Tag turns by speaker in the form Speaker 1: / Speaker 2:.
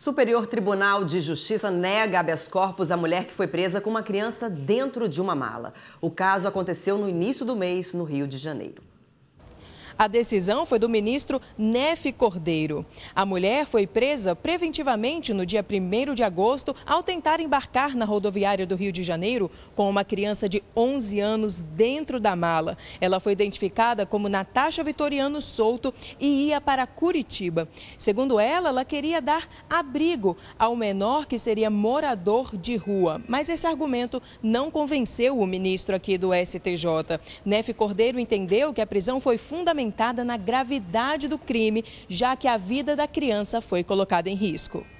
Speaker 1: Superior Tribunal de Justiça nega habeas corpus à mulher que foi presa com uma criança dentro de uma mala. O caso aconteceu no início do mês, no Rio de Janeiro. A decisão foi do
Speaker 2: ministro Nefe Cordeiro. A mulher foi presa preventivamente no dia 1 de agosto ao tentar embarcar na rodoviária do Rio de Janeiro com uma criança de 11 anos dentro da mala. Ela foi identificada como Natasha Vitoriano Souto e ia para Curitiba. Segundo ela, ela queria dar abrigo ao menor que seria morador de rua. Mas esse argumento não convenceu o ministro aqui do STJ. Nefe Cordeiro entendeu que a prisão foi fundamental atentada na gravidade do crime, já que a vida da criança foi colocada em risco.